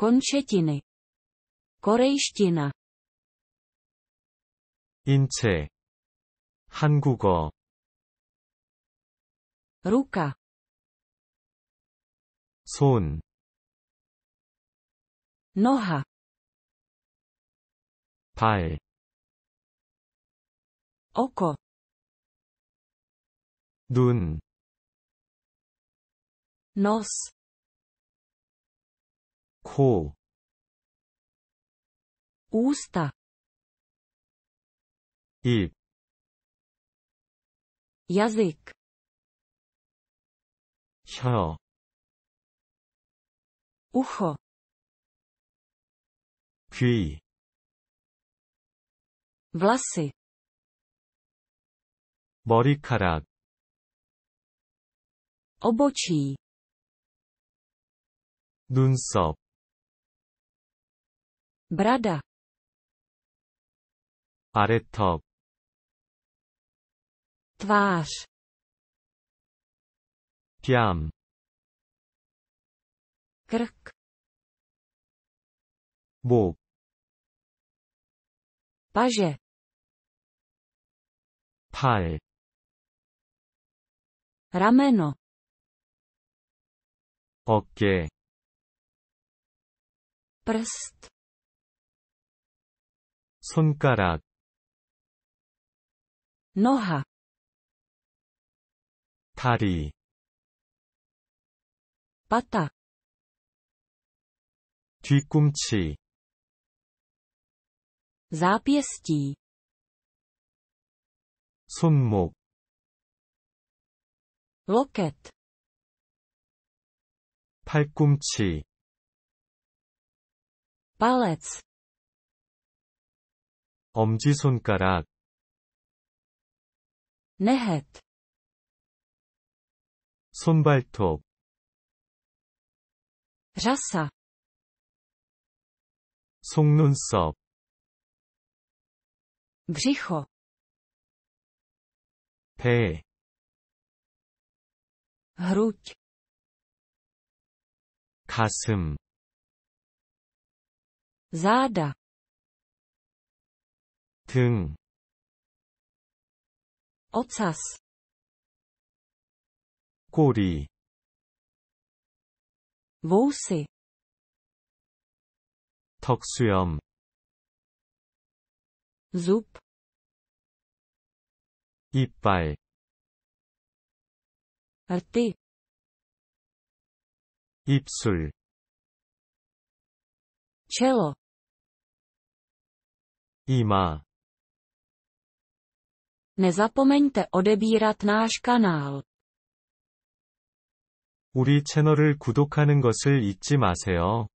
Končetiny. Korejština. 인체. 한국어. Ruka. 손. Noha. 발. Oko. 눈. Nos. 코 уста 입 язык 혀 ухо 귀 волосы 머리카락 обочи 눈썹 Brada. 아래턱. Tvář. 뺨. Krk. 목. Paže. pal, Rameno. 어깨. Prst. 손가락 noha 다리 pata 뒤꿈치 zápěstí 손목 loket 팔꿈치 palec 엄지손가락 نهت 손발톱 라 ا 속눈썹 브리호 배 흐룩 가슴 자다 등 ocas 꼬리 voce 턱수염 zub 이빨 arte 입술 cello 이마 Nezapomeňte odebírat náš kanál. 우리 채널을 구독하는 것을 잊지 마세요.